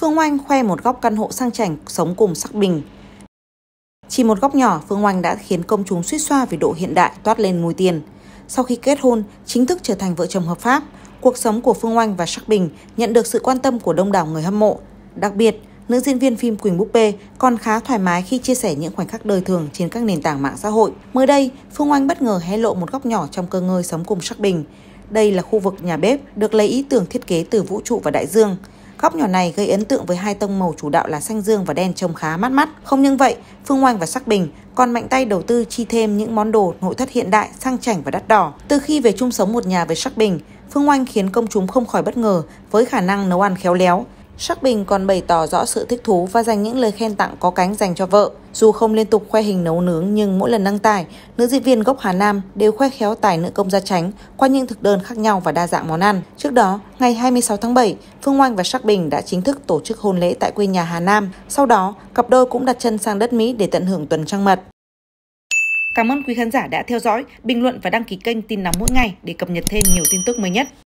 Phương Oanh khoe một góc căn hộ sang chảnh sống cùng sắc bình. Chỉ một góc nhỏ, Phương Oanh đã khiến công chúng suýt xoa vì độ hiện đại toát lên mùi tiền. Sau khi kết hôn, chính thức trở thành vợ chồng hợp pháp, cuộc sống của Phương Oanh và Sắc Bình nhận được sự quan tâm của đông đảo người hâm mộ. Đặc biệt, nữ diễn viên phim Quỳnh Búp Bê còn khá thoải mái khi chia sẻ những khoảnh khắc đời thường trên các nền tảng mạng xã hội. Mới đây, Phương Oanh bất ngờ hé lộ một góc nhỏ trong cơ ngơi sống cùng Sắc Bình. Đây là khu vực nhà bếp được lấy ý tưởng thiết kế từ vũ trụ và đại dương. Góc nhỏ này gây ấn tượng với hai tông màu chủ đạo là xanh dương và đen trông khá mát mắt. Không những vậy, Phương Oanh và Sắc Bình còn mạnh tay đầu tư chi thêm những món đồ nội thất hiện đại, sang chảnh và đắt đỏ. Từ khi về chung sống một nhà với Sắc Bình, Phương Oanh khiến công chúng không khỏi bất ngờ với khả năng nấu ăn khéo léo, Sắc Bình còn bày tỏ rõ sự thích thú và dành những lời khen tặng có cánh dành cho vợ. Dù không liên tục khoe hình nấu nướng nhưng mỗi lần đăng tải, nữ diễn viên gốc Hà Nam đều khoe khéo tài nữ công gia tránh qua những thực đơn khác nhau và đa dạng món ăn. Trước đó, ngày 26 tháng 7, Phương Oanh và Sắc Bình đã chính thức tổ chức hôn lễ tại quê nhà Hà Nam. Sau đó, cặp đôi cũng đặt chân sang đất Mỹ để tận hưởng tuần trăng mật. Cảm ơn quý khán giả đã theo dõi, bình luận và đăng ký kênh tin nóng mỗi ngày để cập nhật thêm nhiều tin tức mới nhất.